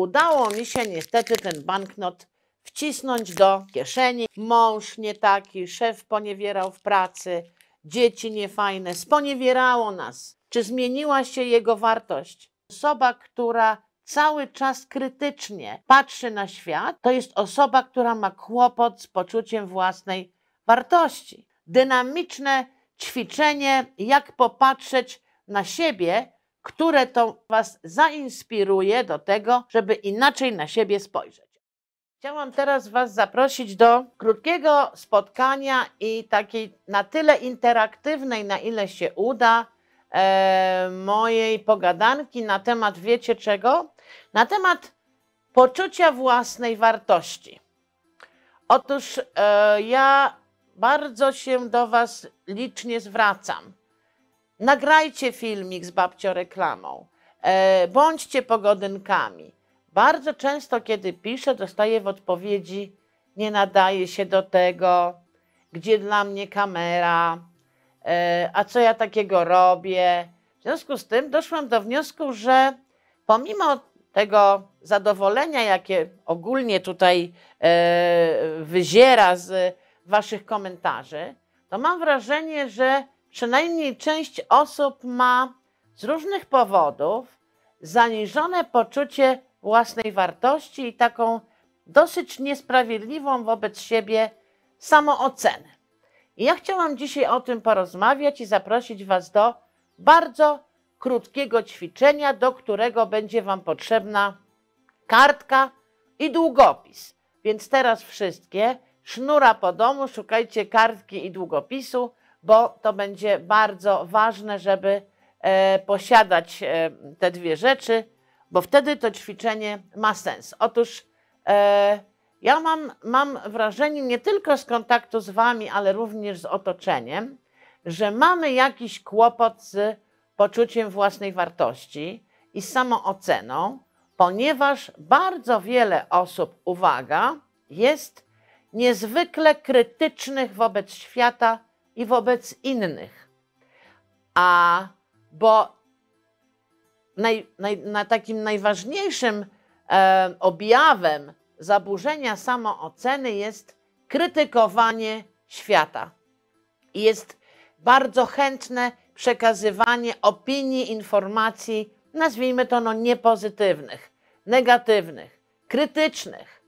udało mi się niestety ten banknot wcisnąć do kieszeni. Mąż nie taki, szef poniewierał w pracy, dzieci niefajne, sponiewierało nas. Czy zmieniła się jego wartość? Osoba, która cały czas krytycznie patrzy na świat, to jest osoba, która ma kłopot z poczuciem własnej wartości. Dynamiczne ćwiczenie, jak popatrzeć na siebie które to Was zainspiruje do tego, żeby inaczej na siebie spojrzeć. Chciałam teraz Was zaprosić do krótkiego spotkania i takiej na tyle interaktywnej, na ile się uda, e, mojej pogadanki na temat, wiecie czego? Na temat poczucia własnej wartości. Otóż e, ja bardzo się do Was licznie zwracam Nagrajcie filmik z babcią reklamą. E, bądźcie pogodynkami. Bardzo często, kiedy piszę, dostaję w odpowiedzi: Nie nadaje się do tego, gdzie dla mnie kamera, e, a co ja takiego robię. W związku z tym doszłam do wniosku, że pomimo tego zadowolenia, jakie ogólnie tutaj e, wyziera z Waszych komentarzy, to mam wrażenie, że przynajmniej część osób ma z różnych powodów zaniżone poczucie własnej wartości i taką dosyć niesprawiedliwą wobec siebie samoocenę. I ja chciałam dzisiaj o tym porozmawiać i zaprosić Was do bardzo krótkiego ćwiczenia, do którego będzie Wam potrzebna kartka i długopis. Więc teraz wszystkie, sznura po domu, szukajcie kartki i długopisu bo to będzie bardzo ważne, żeby e, posiadać e, te dwie rzeczy, bo wtedy to ćwiczenie ma sens. Otóż e, ja mam, mam wrażenie nie tylko z kontaktu z Wami, ale również z otoczeniem, że mamy jakiś kłopot z poczuciem własnej wartości i z samooceną, ponieważ bardzo wiele osób, uwaga, jest niezwykle krytycznych wobec świata i wobec innych. A bo naj, naj, na takim najważniejszym e, objawem zaburzenia samooceny jest krytykowanie świata. jest bardzo chętne przekazywanie opinii, informacji, nazwijmy to no niepozytywnych, negatywnych, krytycznych.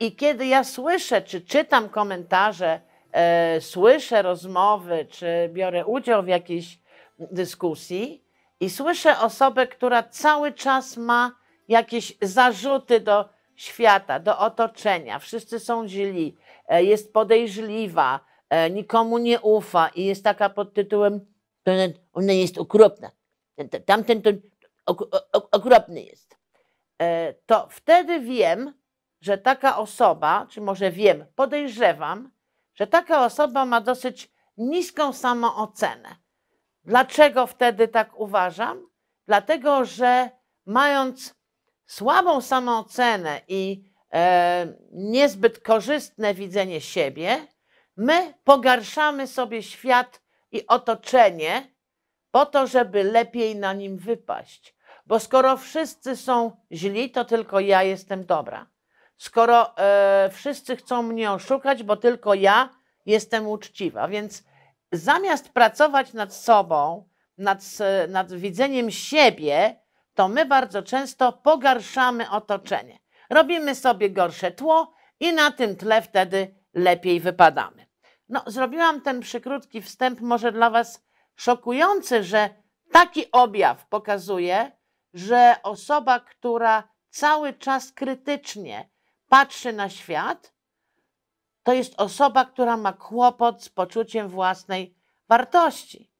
I kiedy ja słyszę czy czytam komentarze E, słyszę rozmowy, czy biorę udział w jakiejś dyskusji i słyszę osobę, która cały czas ma jakieś zarzuty do świata, do otoczenia, wszyscy są źli, e, jest podejrzliwa, e, nikomu nie ufa i jest taka pod tytułem ona jest okropna, tamten to okropny jest. To wtedy wiem, że taka osoba, czy może wiem, podejrzewam, że taka osoba ma dosyć niską samoocenę. Dlaczego wtedy tak uważam? Dlatego, że mając słabą samoocenę i e, niezbyt korzystne widzenie siebie, my pogarszamy sobie świat i otoczenie po to, żeby lepiej na nim wypaść. Bo skoro wszyscy są źli, to tylko ja jestem dobra skoro e, wszyscy chcą mnie oszukać, bo tylko ja jestem uczciwa. Więc zamiast pracować nad sobą, nad, e, nad widzeniem siebie, to my bardzo często pogarszamy otoczenie. Robimy sobie gorsze tło i na tym tle wtedy lepiej wypadamy. No, zrobiłam ten przykrutki wstęp, może dla Was szokujący, że taki objaw pokazuje, że osoba, która cały czas krytycznie patrzy na świat, to jest osoba, która ma kłopot z poczuciem własnej wartości.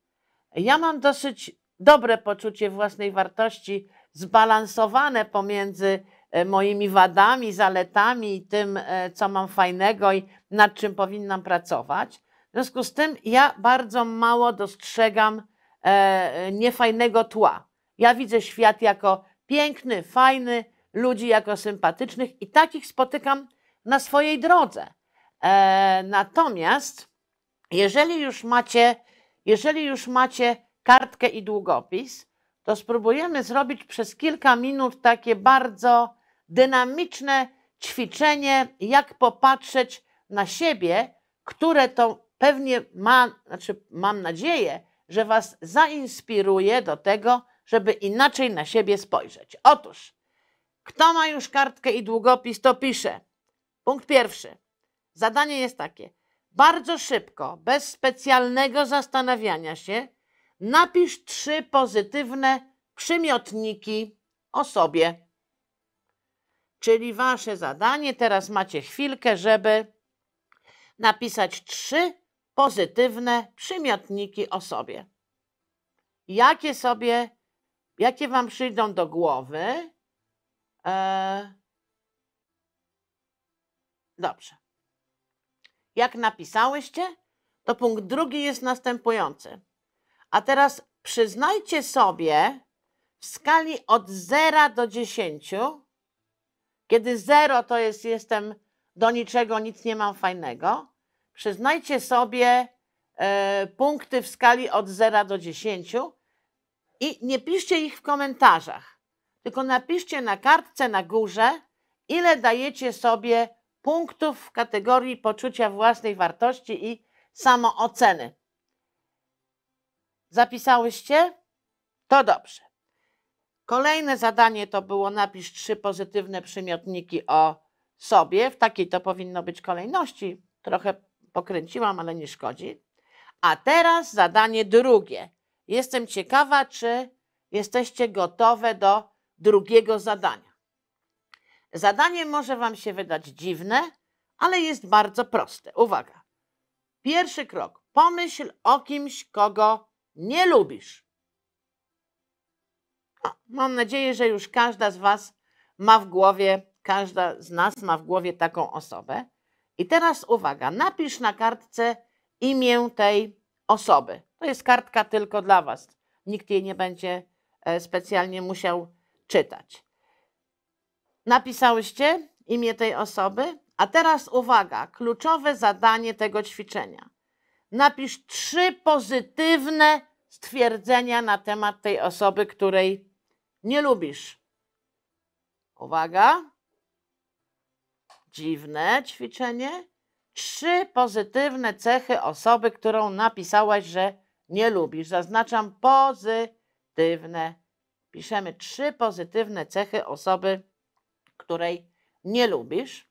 Ja mam dosyć dobre poczucie własnej wartości, zbalansowane pomiędzy e, moimi wadami, zaletami i tym, e, co mam fajnego i nad czym powinnam pracować. W związku z tym ja bardzo mało dostrzegam e, niefajnego tła. Ja widzę świat jako piękny, fajny, ludzi jako sympatycznych i takich spotykam na swojej drodze. E, natomiast jeżeli już macie, jeżeli już macie kartkę i długopis, to spróbujemy zrobić przez kilka minut takie bardzo dynamiczne ćwiczenie, jak popatrzeć na siebie, które to pewnie ma, znaczy mam nadzieję, że Was zainspiruje do tego, żeby inaczej na siebie spojrzeć. Otóż kto ma już kartkę i długopis, to pisze. Punkt pierwszy. Zadanie jest takie. Bardzo szybko, bez specjalnego zastanawiania się, napisz trzy pozytywne przymiotniki o sobie. Czyli wasze zadanie, teraz macie chwilkę, żeby napisać trzy pozytywne przymiotniki o sobie. Jakie sobie, jakie wam przyjdą do głowy, E, dobrze. Jak napisałyście, to punkt drugi jest następujący. A teraz przyznajcie sobie w skali od 0 do 10, kiedy 0 to jest jestem do niczego, nic nie mam fajnego, przyznajcie sobie e, punkty w skali od 0 do 10 i nie piszcie ich w komentarzach tylko napiszcie na kartce na górze, ile dajecie sobie punktów w kategorii poczucia własnej wartości i samooceny. Zapisałyście? To dobrze. Kolejne zadanie to było napisz trzy pozytywne przymiotniki o sobie. W takiej to powinno być kolejności. Trochę pokręciłam, ale nie szkodzi. A teraz zadanie drugie. Jestem ciekawa, czy jesteście gotowe do drugiego zadania. Zadanie może Wam się wydać dziwne, ale jest bardzo proste. Uwaga. Pierwszy krok. Pomyśl o kimś, kogo nie lubisz. No, mam nadzieję, że już każda z Was ma w głowie, każda z nas ma w głowie taką osobę. I teraz uwaga, napisz na kartce imię tej osoby. To jest kartka tylko dla Was. Nikt jej nie będzie e, specjalnie musiał czytać. Napisałyście imię tej osoby? A teraz uwaga, kluczowe zadanie tego ćwiczenia. Napisz trzy pozytywne stwierdzenia na temat tej osoby, której nie lubisz. Uwaga. Dziwne ćwiczenie. Trzy pozytywne cechy osoby, którą napisałaś, że nie lubisz. Zaznaczam pozytywne piszemy trzy pozytywne cechy osoby, której nie lubisz.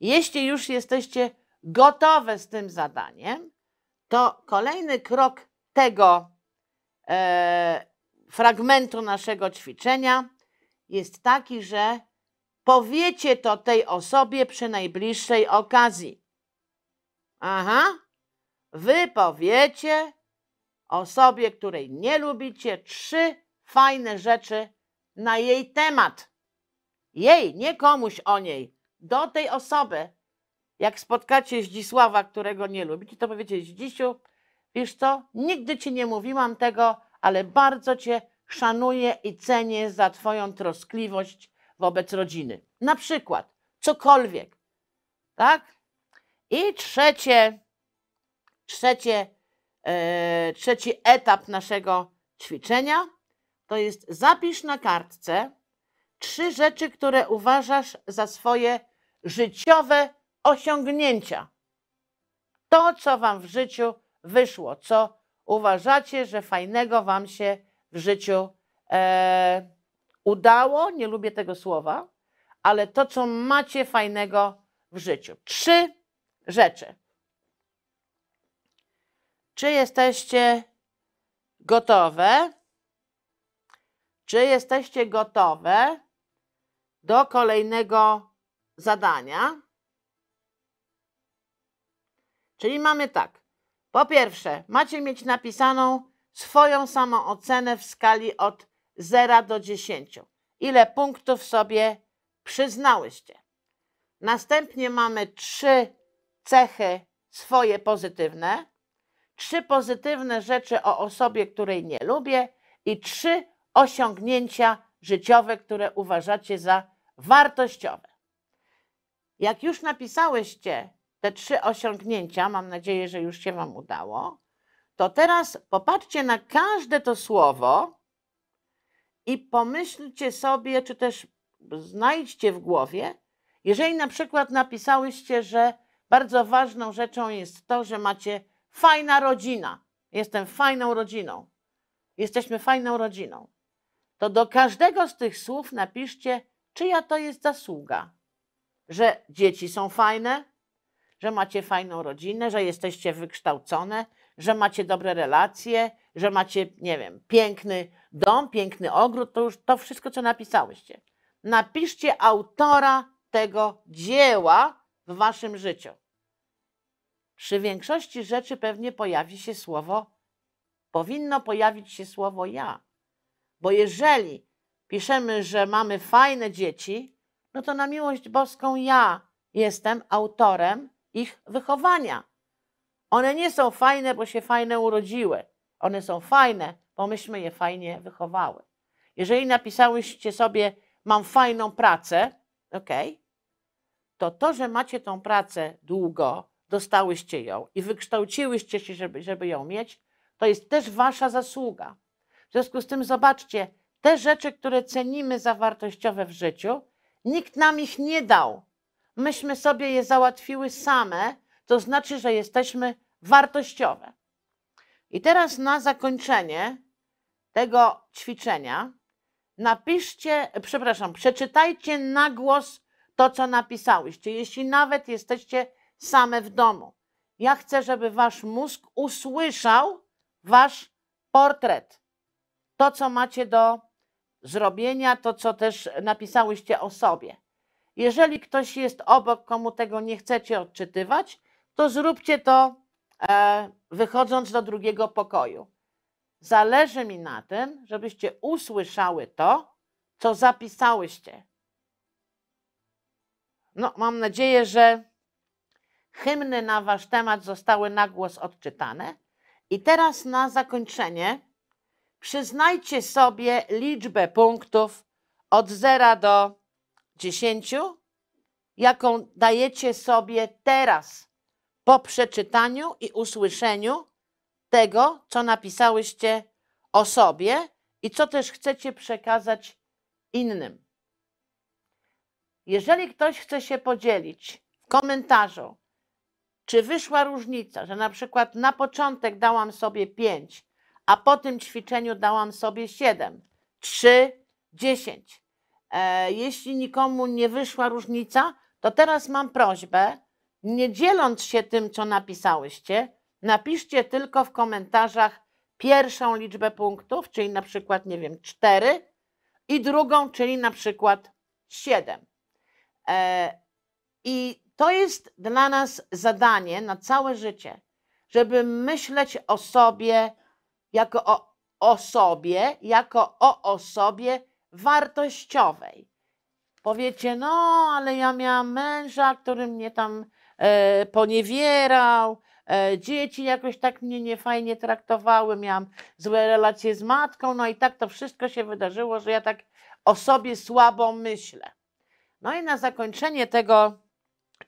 Jeśli już jesteście gotowe z tym zadaniem, to kolejny krok tego e, fragmentu naszego ćwiczenia jest taki, że powiecie to tej osobie przy najbliższej okazji. Aha, wy powiecie osobie, której nie lubicie, trzy fajne rzeczy na jej temat. Jej, nie komuś o niej, do tej osoby. Jak spotkacie Zdzisława, którego nie lubicie, to powiecie: Zdzisiu, wiesz co? Nigdy ci nie mówiłam tego, ale bardzo cię szanuję i cenię za Twoją troskliwość wobec rodziny. Na przykład, cokolwiek. Tak? I trzecie, trzecie, e, trzeci etap naszego ćwiczenia to jest zapisz na kartce trzy rzeczy, które uważasz za swoje życiowe osiągnięcia. To, co wam w życiu wyszło, co uważacie, że fajnego wam się w życiu e, udało, nie lubię tego słowa, ale to, co macie fajnego w życiu. Trzy rzeczy. Czy jesteście gotowe? Czy jesteście gotowe do kolejnego zadania? Czyli mamy tak. Po pierwsze, macie mieć napisaną swoją samoocenę w skali od 0 do 10. Ile punktów sobie przyznałyście? Następnie mamy trzy cechy swoje pozytywne, trzy pozytywne rzeczy o osobie, której nie lubię i trzy osiągnięcia życiowe, które uważacie za wartościowe. Jak już napisałyście te trzy osiągnięcia, mam nadzieję, że już się Wam udało, to teraz popatrzcie na każde to słowo i pomyślcie sobie, czy też znajdźcie w głowie, jeżeli na przykład napisałyście, że bardzo ważną rzeczą jest to, że macie fajna rodzina. Jestem fajną rodziną. Jesteśmy fajną rodziną to do każdego z tych słów napiszcie, czyja to jest zasługa. Że dzieci są fajne, że macie fajną rodzinę, że jesteście wykształcone, że macie dobre relacje, że macie, nie wiem, piękny dom, piękny ogród, to już to wszystko, co napisałyście. Napiszcie autora tego dzieła w waszym życiu. Przy większości rzeczy pewnie pojawi się słowo, powinno pojawić się słowo ja. Bo jeżeli piszemy, że mamy fajne dzieci, no to na miłość boską ja jestem autorem ich wychowania. One nie są fajne, bo się fajne urodziły. One są fajne, bo myśmy je fajnie wychowały. Jeżeli napisałyście sobie, mam fajną pracę, ok, to to, że macie tą pracę długo, dostałyście ją i wykształciłyście się, żeby, żeby ją mieć, to jest też wasza zasługa. W związku z tym zobaczcie, te rzeczy, które cenimy za wartościowe w życiu, nikt nam ich nie dał. Myśmy sobie je załatwiły same, to znaczy, że jesteśmy wartościowe. I teraz na zakończenie tego ćwiczenia napiszcie, przepraszam, przeczytajcie na głos to, co napisałyście, jeśli nawet jesteście same w domu. Ja chcę, żeby wasz mózg usłyszał wasz portret to, co macie do zrobienia, to, co też napisałyście o sobie. Jeżeli ktoś jest obok, komu tego nie chcecie odczytywać, to zróbcie to e, wychodząc do drugiego pokoju. Zależy mi na tym, żebyście usłyszały to, co zapisałyście. No, mam nadzieję, że hymny na wasz temat zostały na głos odczytane. I teraz na zakończenie przyznajcie sobie liczbę punktów od 0 do 10, jaką dajecie sobie teraz po przeczytaniu i usłyszeniu tego, co napisałyście o sobie i co też chcecie przekazać innym. Jeżeli ktoś chce się podzielić w komentarzu, czy wyszła różnica, że na przykład na początek dałam sobie 5, a po tym ćwiczeniu dałam sobie 7, 3, 10. jeśli nikomu nie wyszła różnica, to teraz mam prośbę, nie dzieląc się tym, co napisałyście, napiszcie tylko w komentarzach pierwszą liczbę punktów, czyli na przykład, nie wiem, 4 i drugą, czyli na przykład 7. E, I to jest dla nas zadanie na całe życie, żeby myśleć o sobie, jako o osobie, jako o osobie wartościowej. Powiecie, no, ale ja miałam męża, który mnie tam e, poniewierał, e, dzieci jakoś tak mnie niefajnie traktowały, miałam złe relacje z matką, no i tak to wszystko się wydarzyło, że ja tak o sobie słabo myślę. No i na zakończenie tego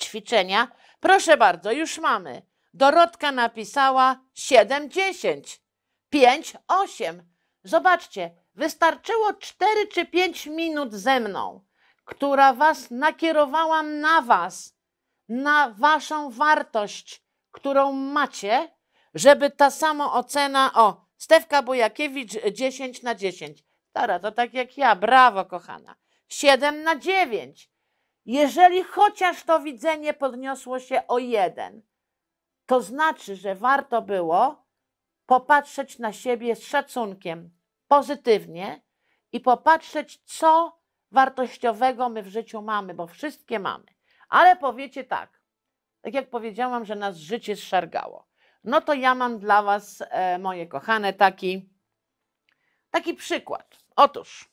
ćwiczenia, proszę bardzo, już mamy. Dorotka napisała 7 5, 8. Zobaczcie, wystarczyło 4 czy 5 minut ze mną, która was nakierowałam na was, na waszą wartość, którą macie, żeby ta sama ocena, o, Stefka Bojakiewicz 10 e, na 10. Tara, to tak jak ja, brawo kochana. 7 na 9. Jeżeli chociaż to widzenie podniosło się o jeden, to znaczy, że warto było popatrzeć na siebie z szacunkiem, pozytywnie i popatrzeć, co wartościowego my w życiu mamy, bo wszystkie mamy. Ale powiecie tak, tak jak powiedziałam, że nas życie zszargało. No to ja mam dla Was, e, moje kochane, taki, taki przykład. Otóż,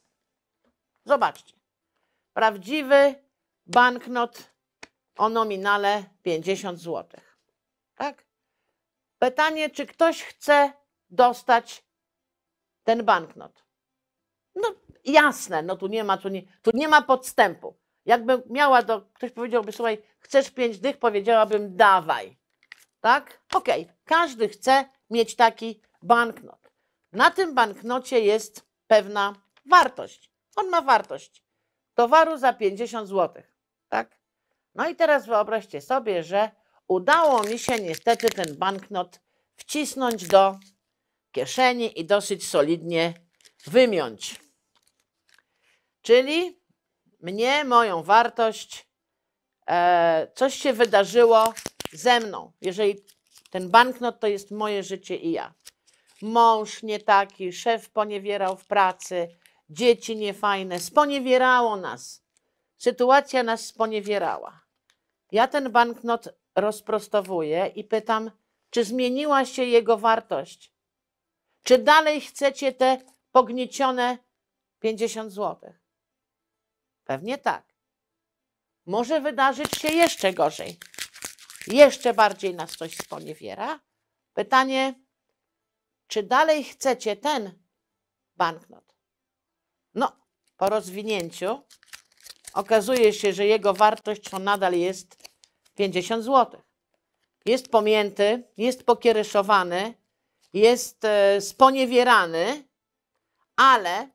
zobaczcie. Prawdziwy banknot o nominale 50 zł. Tak? Pytanie, czy ktoś chce dostać ten banknot? No jasne, no tu nie ma, tu nie, tu nie ma podstępu. Jakbym miała do, ktoś powiedziałby, słuchaj, chcesz pięć dych, powiedziałabym dawaj. Tak? Okej, okay. każdy chce mieć taki banknot. Na tym banknocie jest pewna wartość. On ma wartość towaru za 50 zł. Tak? No i teraz wyobraźcie sobie, że udało mi się niestety ten banknot wcisnąć do kieszeni i dosyć solidnie wymiąć. Czyli mnie, moją wartość, e, coś się wydarzyło ze mną. Jeżeli ten banknot to jest moje życie i ja. Mąż nie taki, szef poniewierał w pracy, dzieci niefajne, sponiewierało nas. Sytuacja nas sponiewierała. Ja ten banknot rozprostowuję i pytam, czy zmieniła się jego wartość? Czy dalej chcecie te pogniecione 50 zł? Pewnie tak. Może wydarzyć się jeszcze gorzej. Jeszcze bardziej nas coś sponiewiera. Pytanie, czy dalej chcecie ten banknot? No, po rozwinięciu okazuje się, że jego wartość on nadal jest 50 zł. Jest pomięty, jest pokiereszowany, jest e, sponiewierany, ale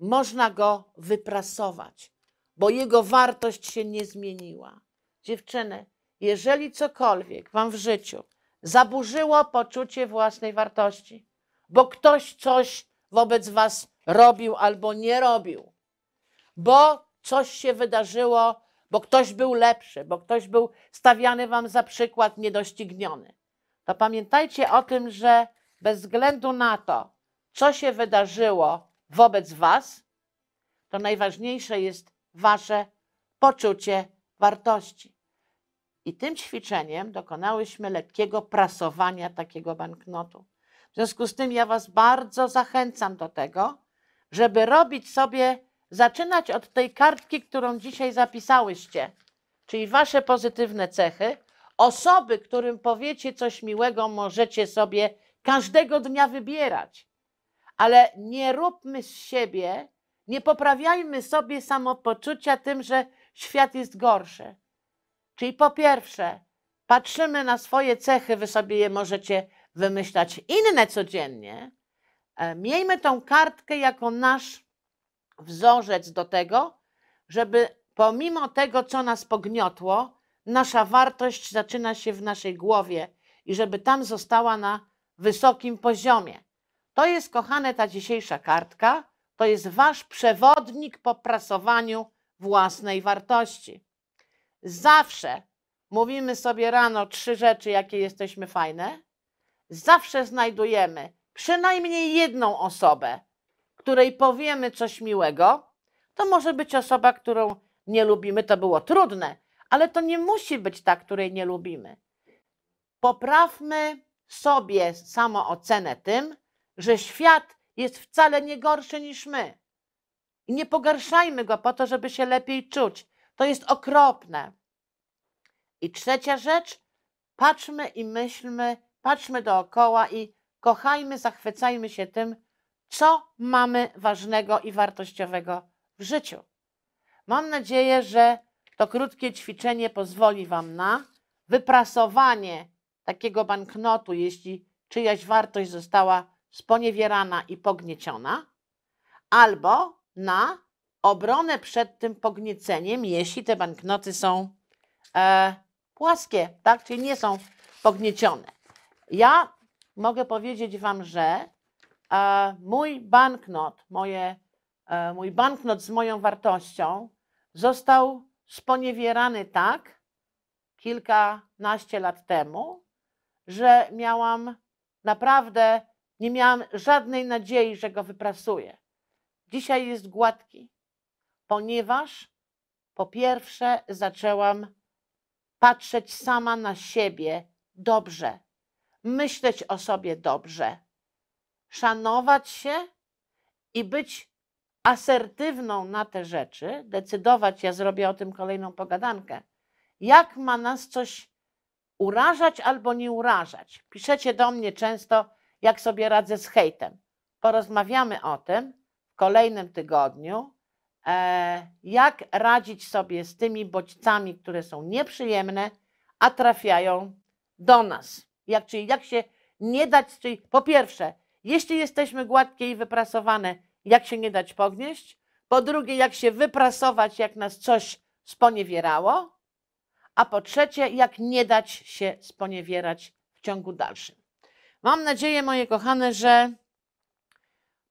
można go wyprasować, bo jego wartość się nie zmieniła. Dziewczyny, jeżeli cokolwiek wam w życiu zaburzyło poczucie własnej wartości, bo ktoś coś wobec was robił albo nie robił, bo coś się wydarzyło bo ktoś był lepszy, bo ktoś był stawiany wam za przykład niedościgniony, to pamiętajcie o tym, że bez względu na to, co się wydarzyło wobec was, to najważniejsze jest wasze poczucie wartości. I tym ćwiczeniem dokonałyśmy lekkiego prasowania takiego banknotu. W związku z tym ja was bardzo zachęcam do tego, żeby robić sobie zaczynać od tej kartki, którą dzisiaj zapisałyście, czyli wasze pozytywne cechy. Osoby, którym powiecie coś miłego, możecie sobie każdego dnia wybierać. Ale nie róbmy z siebie, nie poprawiajmy sobie samopoczucia tym, że świat jest gorszy. Czyli po pierwsze, patrzymy na swoje cechy, wy sobie je możecie wymyślać inne codziennie. E, miejmy tą kartkę jako nasz wzorzec do tego, żeby pomimo tego, co nas pogniotło, nasza wartość zaczyna się w naszej głowie i żeby tam została na wysokim poziomie. To jest, kochane, ta dzisiejsza kartka. To jest wasz przewodnik po prasowaniu własnej wartości. Zawsze mówimy sobie rano trzy rzeczy, jakie jesteśmy fajne. Zawsze znajdujemy przynajmniej jedną osobę, której powiemy coś miłego, to może być osoba, którą nie lubimy. To było trudne, ale to nie musi być ta, której nie lubimy. Poprawmy sobie samoocenę tym, że świat jest wcale nie gorszy niż my. I nie pogarszajmy go po to, żeby się lepiej czuć. To jest okropne. I trzecia rzecz, patrzmy i myślmy, patrzmy dookoła i kochajmy, zachwycajmy się tym, co mamy ważnego i wartościowego w życiu. Mam nadzieję, że to krótkie ćwiczenie pozwoli Wam na wyprasowanie takiego banknotu, jeśli czyjaś wartość została sponiewierana i pognieciona, albo na obronę przed tym pognieceniem, jeśli te banknoty są e, płaskie, tak? czyli nie są pogniecione. Ja mogę powiedzieć Wam, że E, mój banknot, moje, e, mój banknot z moją wartością został sponiewierany tak kilkanaście lat temu, że miałam naprawdę, nie miałam żadnej nadziei, że go wyprasuję. Dzisiaj jest gładki, ponieważ po pierwsze zaczęłam patrzeć sama na siebie dobrze, myśleć o sobie dobrze szanować się i być asertywną na te rzeczy, decydować, ja zrobię o tym kolejną pogadankę, jak ma nas coś urażać albo nie urażać. Piszecie do mnie często, jak sobie radzę z hejtem. Porozmawiamy o tym w kolejnym tygodniu, e, jak radzić sobie z tymi bodźcami, które są nieprzyjemne, a trafiają do nas. Jak, czyli jak się nie dać, czyli po pierwsze, jeśli jesteśmy gładkie i wyprasowane, jak się nie dać pognieść? Po drugie, jak się wyprasować, jak nas coś sponiewierało? A po trzecie, jak nie dać się sponiewierać w ciągu dalszym. Mam nadzieję, moje kochane, że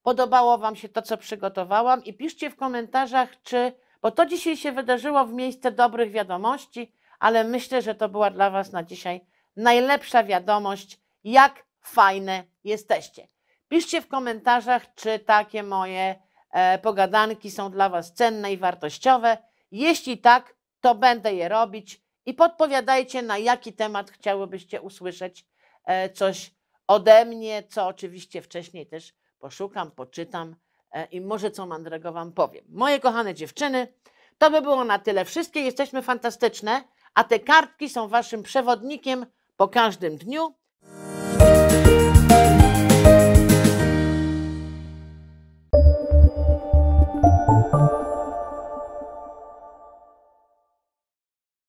podobało Wam się to, co przygotowałam i piszcie w komentarzach, czy, bo to dzisiaj się wydarzyło w miejsce dobrych wiadomości, ale myślę, że to była dla Was na dzisiaj najlepsza wiadomość, jak fajne jesteście. Piszcie w komentarzach, czy takie moje e, pogadanki są dla Was cenne i wartościowe. Jeśli tak, to będę je robić i podpowiadajcie, na jaki temat chciałybyście usłyszeć e, coś ode mnie, co oczywiście wcześniej też poszukam, poczytam e, i może co mądrego Wam powiem. Moje kochane dziewczyny, to by było na tyle. Wszystkie jesteśmy fantastyczne, a te kartki są Waszym przewodnikiem po każdym dniu.